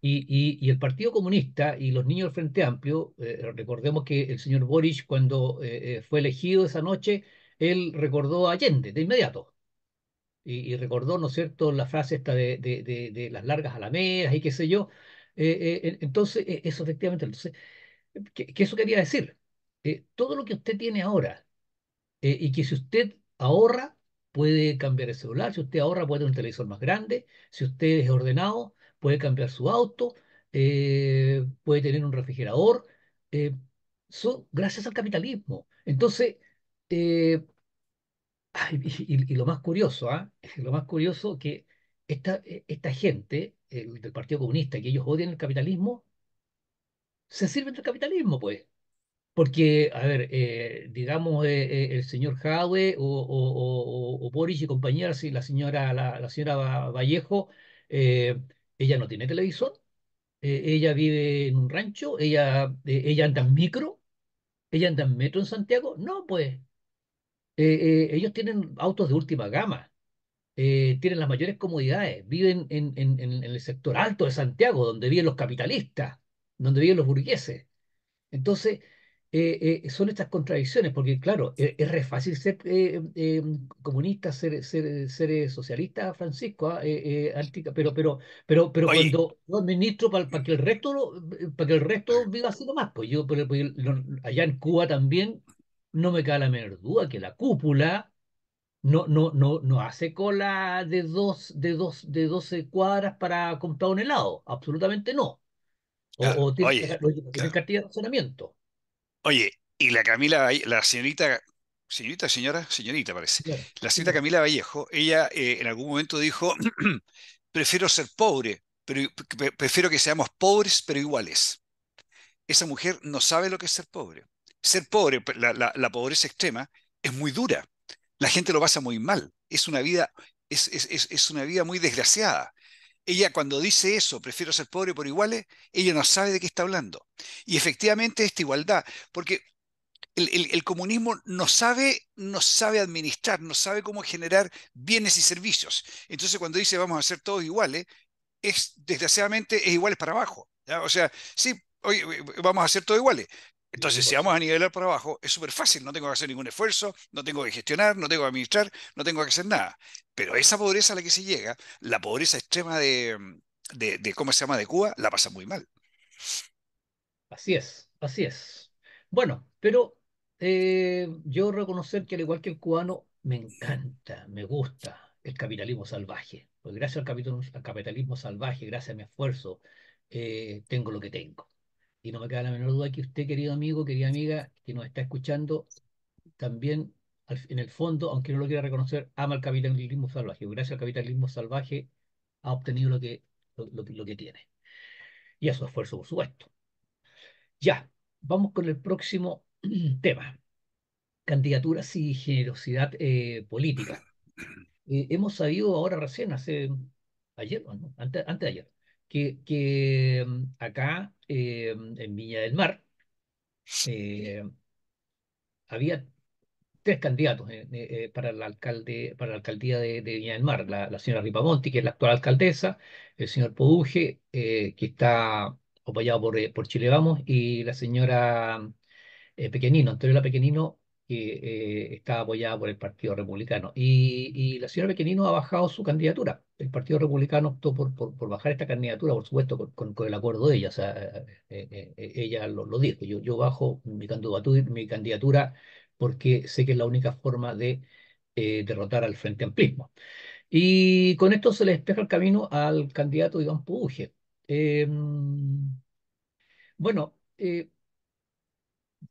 Y, el Partido Comunista y los niños del Frente Amplio, eh, recordemos que el señor Boric, cuando eh, eh, fue elegido esa noche, él recordó a Allende de inmediato y, recordó, ¿no es cierto?, la frase esta de, las largas alamedas y qué sé yo. Eh, eh, entonces, eh, eso efectivamente, entonces, que, eso quería decir? todo lo que usted tiene ahora y que si usted ahorra, puede cambiar el celular, si usted ahorra, puede tener un televisor más grande, si usted es ordenado, puede cambiar su auto, puede tener un refrigerador, gracias al capitalismo. Entonces, eh, (laughs) y, lo más curioso, ¿ah? (laughs) lo más curioso que esta, e, gente eh, del Partido Comunista, que ellos odian el capitalismo, se sirven del capitalismo, pues. Porque, a ver, eh, digamos, eh, el señor jawe o, Boris y compañeras, la señora, la, Vallejo, ella no tiene televisor, ella vive en un rancho, ella, ella anda en micro, ella anda en metro en Santiago, no, pues eh, eh, ellos tienen autos de última gama, eh, tienen las mayores comodidades, viven en, en, el sector alto de Santiago, donde viven los capitalistas, donde viven los burgueses. Entonces, son estas contradicciones, porque claro, e, es fácil ser comunista, ser, ser, ser, socialista, Francisco, ah, antica, pero, pero, pero, pero cuando yo administro para que el resto para que el resto viva así nomás, pues yo, pues, allá en Cuba también no me cabe la menor duda que la cúpula no, no, no, no hace cola de, dos, de, dos, de 12 cuadras para comprar un helado, absolutamente no. O, tiene, oye, de razonamiento. Oye, y la Camila, la señorita, señorita, señora, señorita parece, la señorita Camila Vallejo, ella eh, en algún momento dijo, (clears throat) prefiero ser pobre, pero prefiero que seamos pobres pero iguales. Esa mujer no sabe lo que es ser pobre ser pobre, pues, la, pobreza extrema, es muy dura. La gente lo pasa muy mal. Es una vida, es, una vida muy desgraciada. Ella cuando dice eso, prefiero ser pobre por iguales, ella no sabe de qué está hablando. Y efectivamente esta igualdad, porque el, comunismo no sabe, no sabe administrar, no sabe cómo generar bienes y servicios. Entonces, cuando dice vamos a ser todos iguales, es desgraciadamente es iguales para abajo. O sea, sí, eh, vamos a ser todos iguales, entonces, si vamos a nivelar por abajo, es súper fácil, no tengo que hacer ningún esfuerzo, no tengo que gestionar, no tengo que administrar, no tengo que hacer nada. Pero esa pobreza a la que se llega, la pobreza extrema de, ¿cómo se llama?, de Cuba, la pasa muy mal. Así es, así es. Bueno, pero eh, yo reconocer que al igual que el cubano, me encanta, me gusta el capitalismo salvaje. pues gracias al capitalismo, capitalismo salvaje, gracias a mi esfuerzo, eh, tengo lo que tengo y no me queda la menor duda que usted, querido amigo, querida amiga, que nos está escuchando, también en el fondo, aunque no lo quiera reconocer, ama el capitalismo salvaje. Gracias al capitalismo salvaje ha obtenido lo que, lo, que tiene. Y a su esfuerzo, por supuesto. Ya, vamos con el próximo (clears throat) tema. Candidaturas y generosidad eh, política. Eh, hemos sabido ahora recién, hace ayer, antes, de ayer, que, que mm, acá eh, en Viña del Mar, eh, había tres candidatos eh, para, alcalde, para la alcaldía de, Viña del Mar. La, señora Ripamonti, que es la actual alcaldesa, el señor Poduje, que está apoyado por, por Chile Vamos, y la señora Pequeñino, anterior la Pequenino que eh, está apoyada por el Partido Republicano. Y, la señora Pequenino ha bajado su candidatura. El Partido Republicano optó por, por, bajar esta candidatura, por supuesto, con, el acuerdo de ella. O sea, eh, eh, ella lo, lo, dijo. Yo, yo bajo mi candidatura, mi candidatura porque sé que es la única forma de derrotar al Frente Amplismo. Y con esto se le despeja el camino al candidato Iván Puje. bueno, y,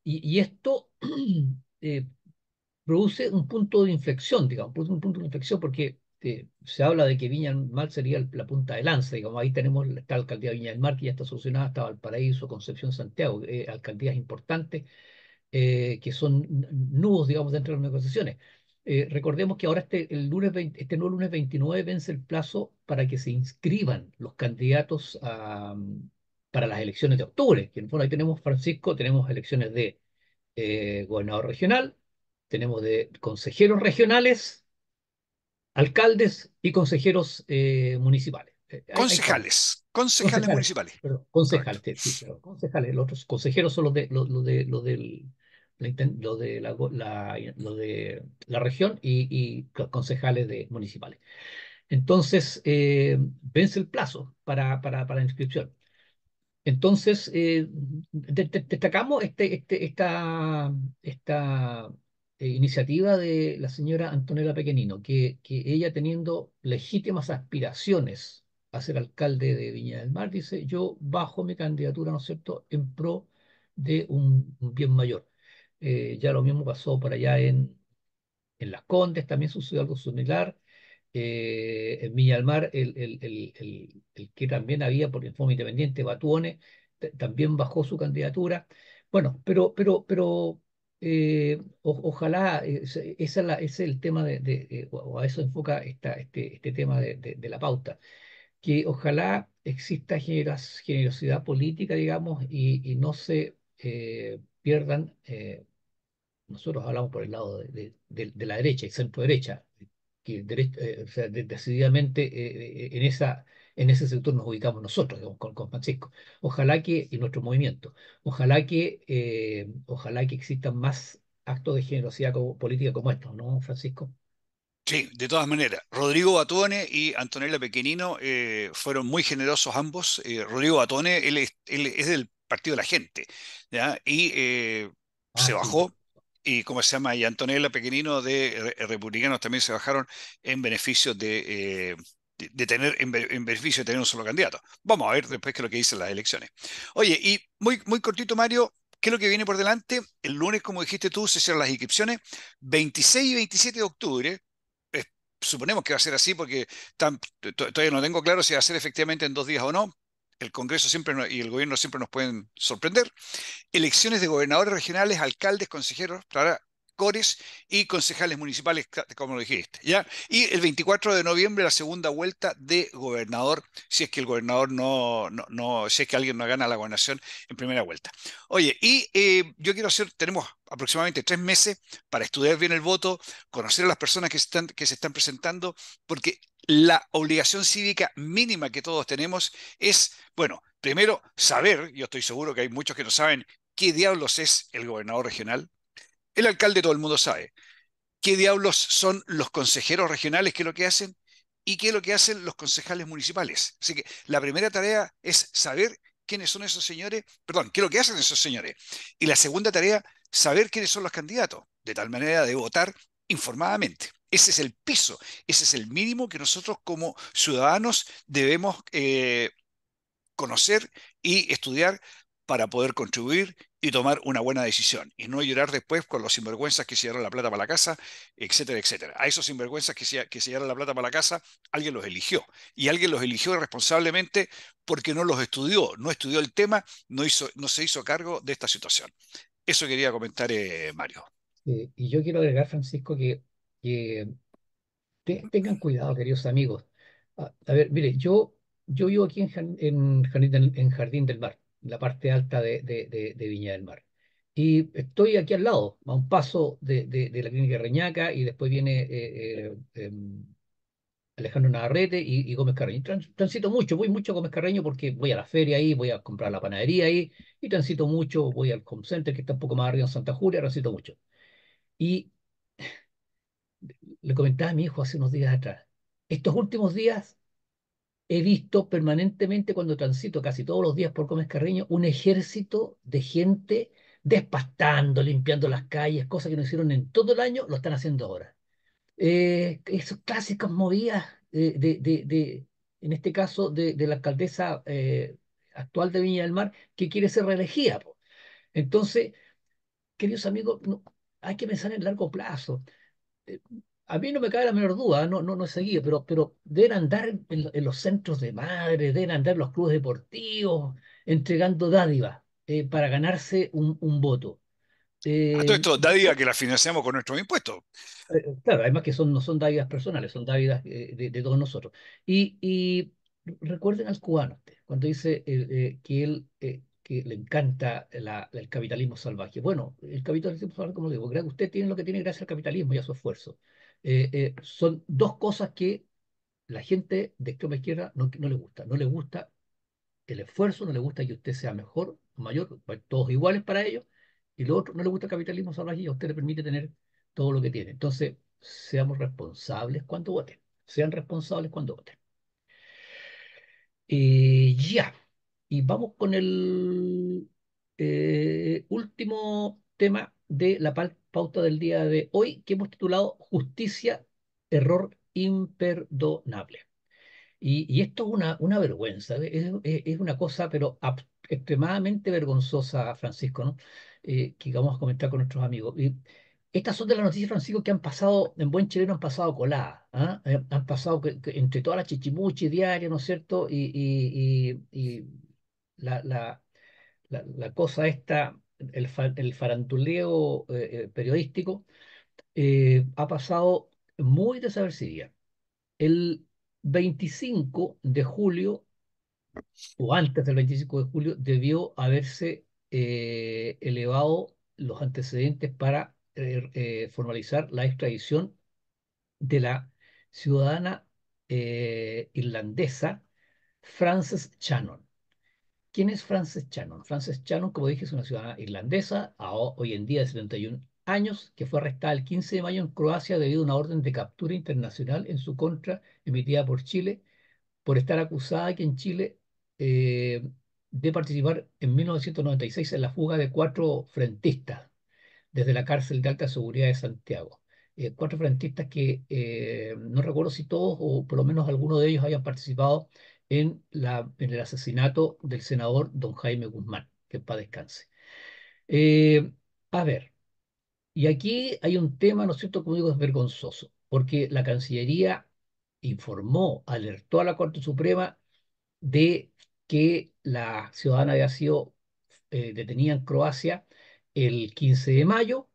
y esto (clears throat) Eh, produce un punto de inflexión, digamos, produce un punto de inflexión porque eh, se habla de que Viña del Mar sería la punta de lanza, digamos, ahí tenemos esta alcaldía de Viña del Mar que ya está solucionada hasta Valparaíso, Concepción, Santiago, eh, alcaldías importantes que son nudos, digamos, dentro de las negociaciones. recordemos que ahora este, el lunes este nuevo lunes 29 vence el plazo para que se inscriban los candidatos para las elecciones de octubre, que en ahí tenemos Francisco, tenemos elecciones de eh, gobernador regional, tenemos de consejeros regionales, alcaldes y consejeros eh, municipales. Eh, concejales, concejales, municipales. concejales, concejales, los otros consejeros son los de, los, de, del, de la, región y, concejales de municipales. Entonces, vence el plazo para, para la inscripción. Entonces, eh, destacamos este, este, esta, eh, iniciativa de la señora Antonella Pequenino, que, ella teniendo legítimas aspiraciones a ser alcalde de Viña del Mar, dice, yo bajo mi candidatura, ¿no es cierto?, en pro de un, bien mayor. Eh, ya lo mismo pasó por allá en, en Las Condes, también sucedió algo similar. Eh, en Viña el, el, que también había porque el forma independiente, Batuone, también bajó su candidatura. Bueno, pero, pero, pero eh, ojalá, ese es el tema de, o a eso enfoca esta, este, este, tema de, la pauta, que ojalá exista generosidad política, digamos, y, no se eh, pierdan, nosotros hablamos por el lado de, la derecha, el centro derecha, que eh, decididamente eh, eh, en, esa, en ese sector nos ubicamos nosotros, con, Francisco. Ojalá que, y nuestro movimiento, ojalá que, ojalá que existan más actos de generosidad política como estos, ¿no, Francisco? Sí, de todas maneras. Rodrigo Batone y Antonella Pequenino fueron muy generosos ambos. Rodrigo Batone, él es, del Partido de la Gente, ¿ya? Y ah, se bajó, y cómo se llama, y Antonella Pequenino de eh, Republicanos también se bajaron en beneficio de, eh, de, tener, en, beneficio de tener un solo candidato. Vamos a ver después qué es lo que dicen las elecciones. Oye, y muy, muy cortito, Mario, ¿qué es lo que viene por delante? El lunes, como dijiste tú, se cierran las inscripciones, 26 y 27 de octubre, eh, suponemos que va a ser así porque todavía no tengo claro si va a ser efectivamente en dos días o no, el Congreso siempre y el gobierno siempre nos pueden sorprender. Elecciones de gobernadores regionales, alcaldes, consejeros para cores y concejales municipales, como lo dijiste. ¿ya? Y el 24 de noviembre la segunda vuelta de gobernador, si es que el gobernador no, si es que alguien no gana la gobernación en primera vuelta. Oye, y eh, yo quiero hacer, tenemos aproximadamente tres meses para estudiar bien el voto, conocer a las personas que, están, que se están presentando, porque la obligación cívica mínima que todos tenemos es, bueno, primero saber, yo estoy seguro que hay muchos que no saben qué diablos es el gobernador regional, el alcalde todo el mundo sabe, qué diablos son los consejeros regionales, qué es lo que hacen y qué es lo que hacen los concejales municipales. Así que la primera tarea es saber quiénes son esos señores, perdón, qué es lo que hacen esos señores. Y la segunda tarea, saber quiénes son los candidatos, de tal manera de votar informadamente. Ese es el piso, ese es el mínimo que nosotros como ciudadanos debemos eh, conocer y estudiar para poder contribuir y tomar una buena decisión y no llorar después con los sinvergüenzas que se llevaron la plata para la casa, etcétera, etcétera. A esos sinvergüenzas que se, que se llevaron la plata para la casa, alguien los eligió y alguien los eligió responsablemente porque no los estudió, no estudió el tema, no, no se hizo cargo de esta situación. Eso quería comentar eh, Mario. y yo quiero agregar, Francisco, que tengan cuidado, queridos amigos. Ah, a, ver, mire, yo, yo vivo aquí en, en, Jardín del Mar, en la parte alta de, de, de, Viña del Mar. Y estoy aquí al lado, a un paso de, de, la clínica Reñaca, y después viene eh, eh, em, Alejandro Navarrete y, Gómez Carreño. transito mucho, voy mucho a Gómez Carreño porque voy a la feria ahí, voy a comprar la panadería ahí, y transito mucho, voy al home que está un poco más arriba en Santa Julia, transito mucho. Y le comentaba a mi hijo hace unos días atrás, estos últimos días he visto permanentemente cuando transito casi todos los días por Gómez Carreño un ejército de gente despastando, limpiando las calles, cosas que no hicieron en todo el año, lo están haciendo ahora. Eh, esos clásicos movidas eh, de, de, en este caso, de, la alcaldesa eh, actual de Viña del Mar, que quiere ser reelegida. Entonces, queridos amigos, hay que pensar en largo plazo a mí no me cae la menor duda, ¿eh? no, no, no pero, pero deben andar en, los centros de madres, deben andar en los clubes deportivos, entregando dádivas eh, para ganarse un, voto. Ah, todo eh, esto, dádivas que las financiamos con nuestros impuestos. claro, además que son, no son dádivas personales, son dádivas de, todos nosotros. Y, recuerden al cubano, este, cuando dice que él que le encanta el capitalismo salvaje. Bueno, el capitalismo salvaje, como digo, creo que usted tiene lo que tiene gracias al capitalismo y a su esfuerzo. Eh, eh, son dos cosas que la gente de extrema izquierda no, no le gusta. No le gusta el esfuerzo, no le gusta que usted sea mejor, mayor, pues, todos iguales para ellos. Y lo otro, no le gusta el capitalismo salvaje y a usted le permite tener todo lo que tiene. Entonces, seamos responsables cuando voten. Sean responsables cuando voten. Eh, ya. Y vamos con el último tema de la, parte pauta del día de hoy que hemos titulado Justicia, Error Imperdonable. Y, esto es una, una vergüenza, es, una cosa, pero extremadamente vergonzosa, Francisco, ¿no? Eh, que vamos a comentar con nuestros amigos. estas son de las noticias, Francisco, que han pasado, en buen chileno han pasado coladas, ¿ah? eh, han pasado que, entre todas las chichimuchi diarias, ¿no es cierto? Y, la, la cosa esta el, faranduleo eh, eh, periodístico eh, ha pasado muy desapercibida. El 25 de julio, o antes del 25 de julio, debió haberse elevado los antecedentes para er, formalizar la extradición de la ciudadana irlandesa Frances Shannon ¿Quién es Frances Shannon? Frances Shannon, como dije, es una ciudadana irlandesa, a hoy en día de 71 años, que fue arrestada el 15 de mayo en Croacia debido a una orden de captura internacional en su contra emitida por Chile por estar acusada aquí en Chile eh, de participar en 1996 en la fuga de cuatro frentistas desde la cárcel de alta seguridad de Santiago. Eh, cuatro frentistas que eh, no recuerdo si todos o por lo menos alguno de ellos hayan participado en, el asesinato del senador don Jaime Guzmán, que para descanse. Eh, a ver, y aquí hay un tema, ¿no es cierto?, como digo, es vergonzoso, porque la Cancillería informó, alertó a la Corte Suprema de que la ciudadana había sido eh, detenida en Croacia el 15 de mayo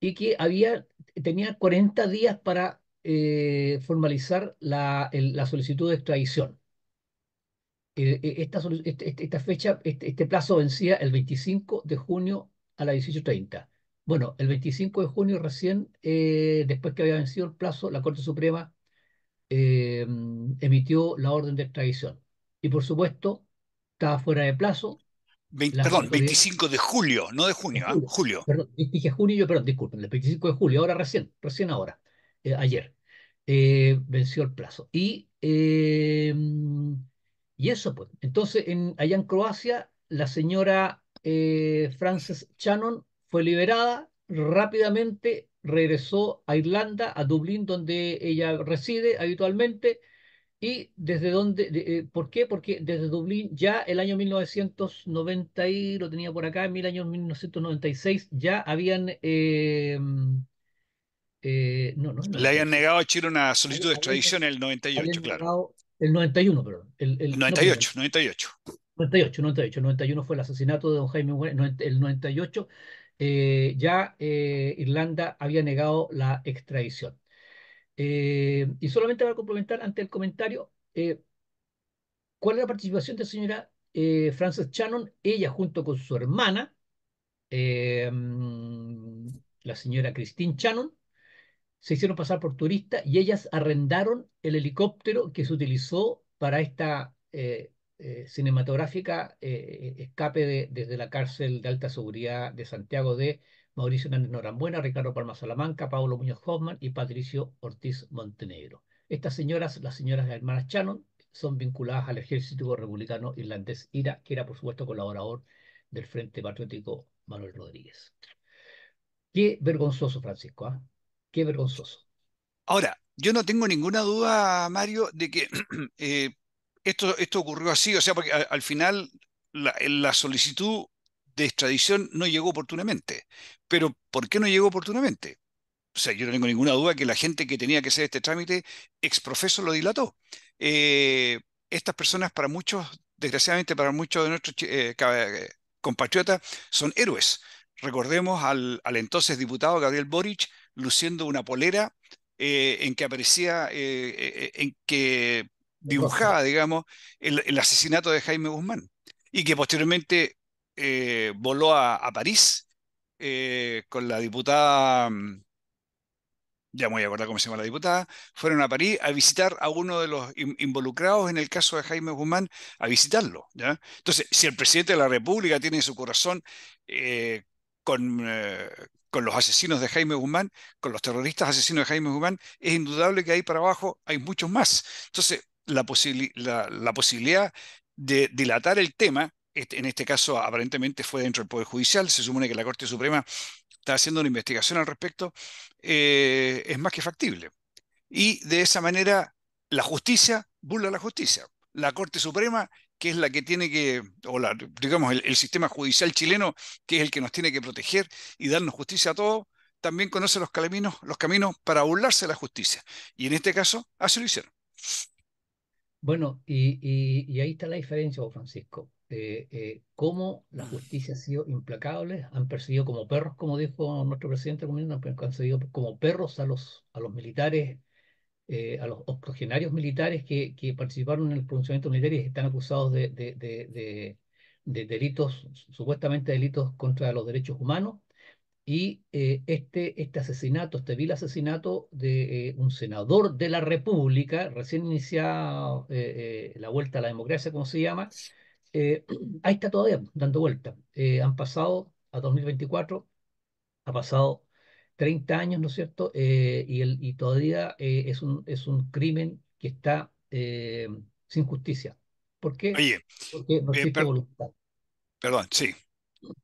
y que había, tenía 40 días para eh, formalizar la, la solicitud de extradición. Eh, eh, este, este, esta, fecha, este, este, plazo vencía el 25 de junio a las 18.30. Bueno, el 25 de junio recién, eh, después que había vencido el plazo, la Corte Suprema emitió la orden de extradición. Y por supuesto, estaba fuera de plazo. perdón, 25 de julio, no de junio, ¿ah? julio, Perdón, dije junio, yo, perdón, disculpen, el 25 de julio, ahora recién, recién ahora, ayer, venció el plazo. Y y eso, pues. Entonces, allá en Croacia, la señora eh, Frances Shannon fue liberada, rápidamente regresó a Irlanda, a Dublín, donde ella reside habitualmente. ¿Y desde dónde? Eh, ¿Por qué? Porque desde Dublín ya el año 1990, y lo tenía por acá, en el año 1996, ya habían... Em, eh, Le habían negado a Chile una solicitud de extradición en el 98, claro. El 91, perdón. El, el 98, 98. 98, 98. 91 fue el asesinato de don Jaime El 98 eh, ya eh, Irlanda había negado la extradición. Eh, y solamente para complementar ante el comentario, ¿cuál es la participación de la señora Frances Shannon? Ella junto con su hermana, la señora Christine Shannon, se hicieron pasar por turistas y ellas arrendaron el helicóptero que se utilizó para esta eh, eh, cinematográfica eh, escape de, desde la cárcel de alta seguridad de Santiago de Mauricio Hernández Norambuena, Ricardo Palma Salamanca, Pablo Muñoz Hoffman y Patricio Ortiz Montenegro. Estas señoras, las señoras de hermanas Shannon, son vinculadas al ejército republicano irlandés IRA, que era por supuesto colaborador del Frente Patriótico Manuel Rodríguez. Qué vergonzoso, Francisco. ¿ah? Qué vergonzoso. Ahora, yo no tengo ninguna duda, Mario, de que (clears throat) eh, esto, esto ocurrió así, o sea, porque al final la, solicitud de extradición no llegó oportunamente. Pero, ¿por qué no llegó oportunamente? O sea, yo no tengo ninguna duda que la gente que tenía que hacer este trámite, exprofeso lo dilató. Eh, estas personas, para muchos, desgraciadamente para muchos de nuestros eh, compatriotas, son héroes. Recordemos al, entonces diputado Gabriel Boric, luciendo una polera eh, en que aparecía, eh, eh, en que dibujaba, digamos, el, asesinato de Jaime Guzmán y que posteriormente voló a, París con la diputada mm, ya me voy a acordar cómo se llama la diputada, fueron a París a visitar a uno de los involucrados en el caso de Jaime Guzmán, a visitarlo. ¿ya? Entonces, si el presidente de la República tiene su corazón con, con los asesinos de Jaime Guzmán, con los terroristas asesinos de Jaime Guzmán, es indudable que ahí para abajo hay muchos más. Entonces, la, posibilidad de dilatar el tema, este, en este caso aparentemente fue dentro del Poder Judicial, se supone que la Corte Suprema está haciendo una investigación al respecto, eh, es más que factible. Y de esa manera, la justicia burla la justicia. La Corte Suprema que es la que tiene que, o la, digamos, el, sistema judicial chileno, que es el que nos tiene que proteger y darnos justicia a todos, también conoce los caminos, los caminos para burlarse de la justicia. Y en este caso, así lo hicieron. Bueno, y, ahí está la diferencia, Francisco. Eh, eh, cómo la justicia ha sido implacable, han perseguido como perros, como dijo nuestro presidente, han perseguido como perros a los, a los militares eh, a los octogenarios militares que, que, participaron en el pronunciamiento militar y están acusados de, delitos, supuestamente delitos contra los derechos humanos, y eh, este, este asesinato, este vil asesinato de eh, un senador de la República, recién iniciada la vuelta a la democracia, como se llama, ahí está todavía dando vuelta. han pasado a 2024, ha pasado 30 años, ¿no es cierto? Eh, y, el, y todavía eh, es, un, es un crimen que está eh, sin justicia. ¿Por qué? Porque no voluntad. Perdón, sí.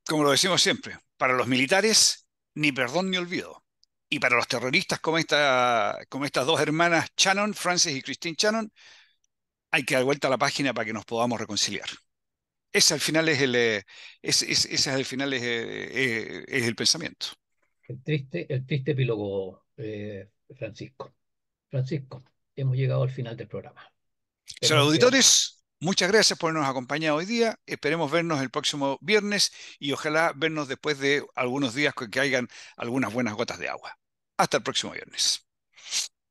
Como lo decimos siempre, para los militares ni perdón ni olvido. Y para los terroristas como, esta, como estas dos hermanas, Shannon, Francis y Christine Shannon, hay que dar vuelta a la página para que nos podamos reconciliar. Ese al final es el, es, es, final es, es el pensamiento el triste, el triste epílogo, eh, Francisco. Francisco, hemos llegado al final del programa. Saludos, auditores. Muchas gracias por habernos acompañado hoy día. Esperemos vernos el próximo viernes y ojalá vernos después de algunos días que caigan algunas buenas gotas de agua. Hasta el próximo viernes.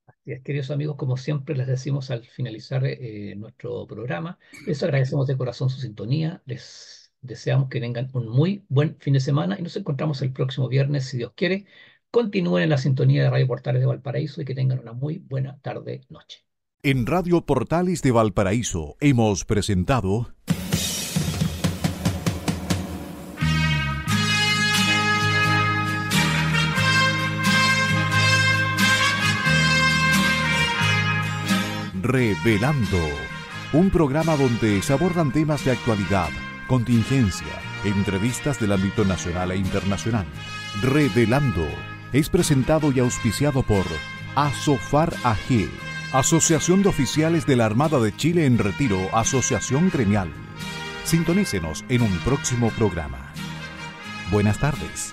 Así es, queridos amigos, como siempre les decimos al finalizar eh, nuestro programa, les agradecemos de corazón su sintonía, les deseamos que tengan un muy buen fin de semana y nos encontramos el próximo viernes, si Dios quiere. Continúen en la sintonía de Radio Portales de Valparaíso y que tengan una muy buena tarde, noche. En Radio Portales de Valparaíso hemos presentado... Revelando, un programa donde se abordan temas de actualidad contingencia, entrevistas del ámbito nacional e internacional. Revelando es presentado y auspiciado por Asofar AG, Asociación de Oficiales de la Armada de Chile en Retiro, Asociación Gremial. Sintonícenos en un próximo programa. Buenas tardes.